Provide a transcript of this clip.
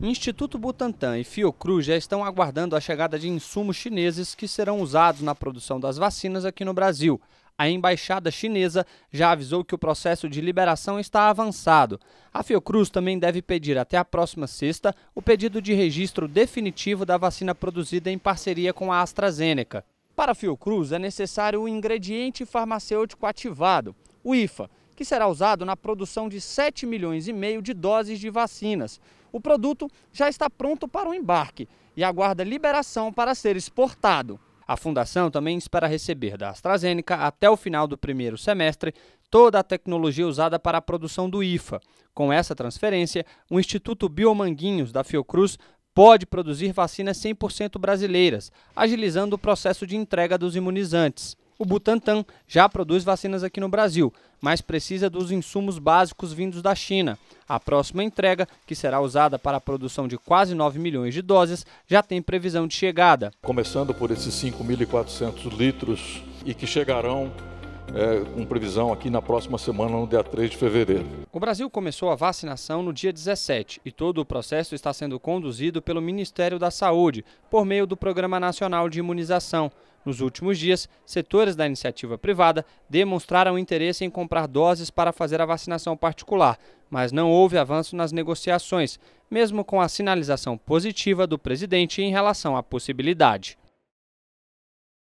Instituto Butantan e Fiocruz já estão aguardando a chegada de insumos chineses que serão usados na produção das vacinas aqui no Brasil. A embaixada chinesa já avisou que o processo de liberação está avançado. A Fiocruz também deve pedir até a próxima sexta o pedido de registro definitivo da vacina produzida em parceria com a AstraZeneca. Para a Fiocruz é necessário o ingrediente farmacêutico ativado, o IFA, que será usado na produção de 7 milhões e meio de doses de vacinas. O produto já está pronto para o embarque e aguarda liberação para ser exportado. A fundação também espera receber da AstraZeneca, até o final do primeiro semestre, toda a tecnologia usada para a produção do IFA. Com essa transferência, o Instituto Biomanguinhos da Fiocruz pode produzir vacinas 100% brasileiras, agilizando o processo de entrega dos imunizantes o Butantan já produz vacinas aqui no Brasil, mas precisa dos insumos básicos vindos da China. A próxima entrega, que será usada para a produção de quase 9 milhões de doses, já tem previsão de chegada. Começando por esses 5.400 litros e que chegarão é, com previsão aqui na próxima semana, no dia 3 de fevereiro. O Brasil começou a vacinação no dia 17 e todo o processo está sendo conduzido pelo Ministério da Saúde, por meio do Programa Nacional de Imunização. Nos últimos dias, setores da iniciativa privada demonstraram interesse em comprar doses para fazer a vacinação particular, mas não houve avanço nas negociações, mesmo com a sinalização positiva do presidente em relação à possibilidade.